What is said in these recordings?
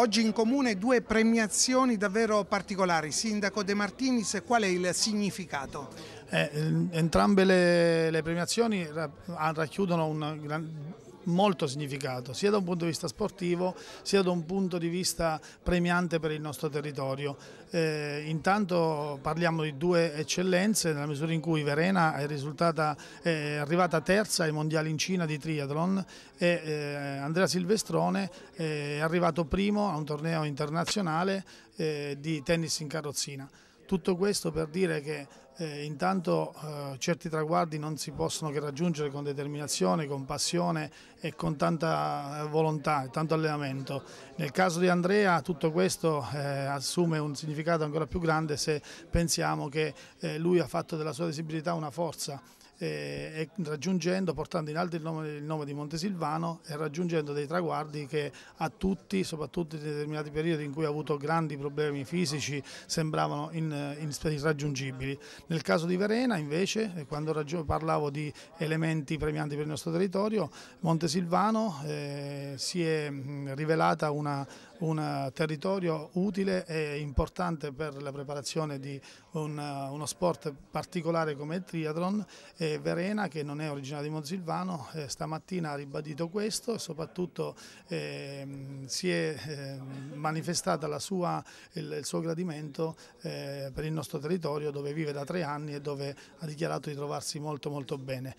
Oggi in comune due premiazioni davvero particolari. Sindaco De Martinis, qual è il significato? Eh, entrambe le, le premiazioni racchiudono un gran, molto significato, sia da un punto di vista sportivo, sia da un punto di vista premiante per il nostro territorio. Eh, intanto parliamo di due eccellenze, nella misura in cui Verena è, risultata, è arrivata terza ai mondiali in Cina di triathlon e eh, Andrea Silvestrone eh, è arrivato primo a un torneo internazionale eh, di tennis in carrozzina. Tutto questo per dire che eh, intanto eh, certi traguardi non si possono che raggiungere con determinazione, con passione e con tanta eh, volontà, e tanto allenamento. Nel caso di Andrea tutto questo eh, assume un significato ancora più grande se pensiamo che eh, lui ha fatto della sua visibilità una forza eh, e, raggiungendo, portando in alto il nome, il nome, di Montesilvano e raggiungendo dei traguardi che a tutti, soprattutto in determinati periodi in cui ha avuto grandi problemi fisici, sembravano in, in, irraggiungibili. Nel caso di Verena invece, eh, quando parlavo di elementi premianti per il nostro territorio, Montesilvano eh, si è rivelata un territorio utile e importante per la preparazione di un, uno sport particolare come il triathlon. Eh, Verena che non è originaria di Monsilvano eh, stamattina ha ribadito questo e soprattutto eh, si è ehm, manifestata sua, il, il, suo gradimento eh, per il nostro territorio dove vive da tre anni e dove ha dichiarato di trovarsi molto molto bene.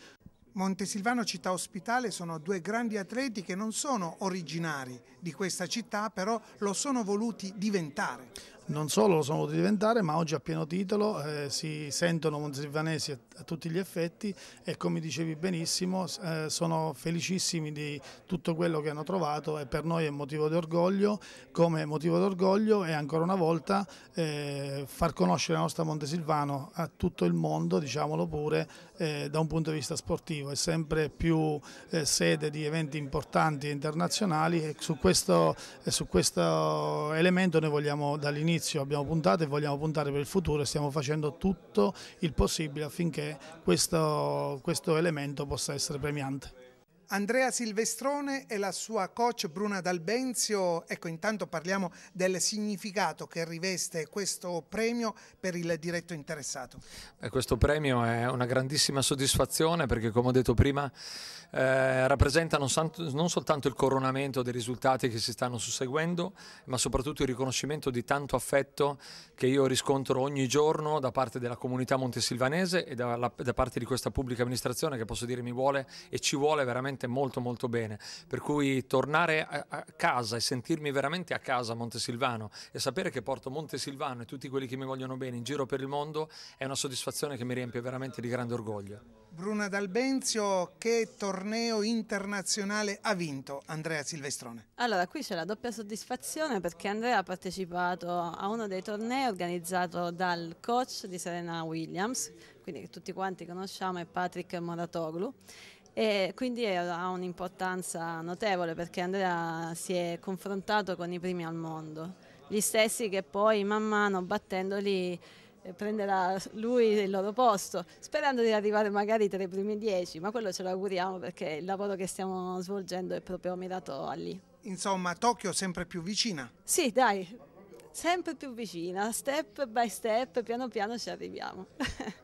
Montesilvano città ospitale sono due grandi atleti che non sono originari di questa città, però lo sono voluti diventare non solo lo sono voluto diventare, ma oggi a pieno titolo eh, si sentono monsilvanesi a, a, tutti gli effetti e come dicevi benissimo eh, sono felicissimi di tutto quello che hanno trovato e per noi è motivo di orgoglio, come motivo d'orgoglio è ancora una volta eh, far conoscere la nostra Montesilvano a tutto il mondo, diciamolo pure, eh, da un punto di vista sportivo, è sempre più eh, sede di eventi importanti e internazionali e su questo, eh, su questo elemento noi vogliamo dall'inizio dall'inizio abbiamo puntato e vogliamo puntare per il futuro e stiamo facendo tutto il possibile affinché questo, questo elemento possa essere premiante. Andrea Silvestrone e la sua coach Bruna D'Albenzio. Ecco, intanto parliamo del significato che riveste questo premio per il diretto interessato. Eh, questo premio è una grandissima soddisfazione perché, come ho detto prima, eh, rappresenta non, non soltanto il coronamento dei risultati che si stanno susseguendo, ma soprattutto il riconoscimento di tanto affetto che io riscontro ogni giorno da parte della comunità montesilvanese e da, da parte di questa pubblica amministrazione che posso dire mi vuole e ci vuole veramente veramente molto molto bene, per cui tornare a, a casa e sentirmi veramente a casa a Montesilvano e sapere che porto Montesilvano e tutti quelli che mi vogliono bene in giro per il mondo è una soddisfazione che mi riempie veramente di grande orgoglio. Bruna D'Albenzio, che torneo internazionale ha vinto Andrea Silvestrone? Allora, qui c'è la doppia soddisfazione perché Andrea ha partecipato a uno dei tornei organizzato dal coach di Serena Williams, quindi che tutti quanti conosciamo, è Patrick Moratoglu. E quindi ha un'importanza notevole perché Andrea si è confrontato con i primi al mondo, gli stessi che poi man mano battendoli eh, prenderà lui il loro posto, sperando di arrivare magari tra i primi dieci, ma quello ce lo auguriamo perché il lavoro che stiamo svolgendo è proprio mirato a lì. Insomma, Tokyo sempre più vicina. Sì, dai, sempre più vicina, step by step, piano piano ci arriviamo.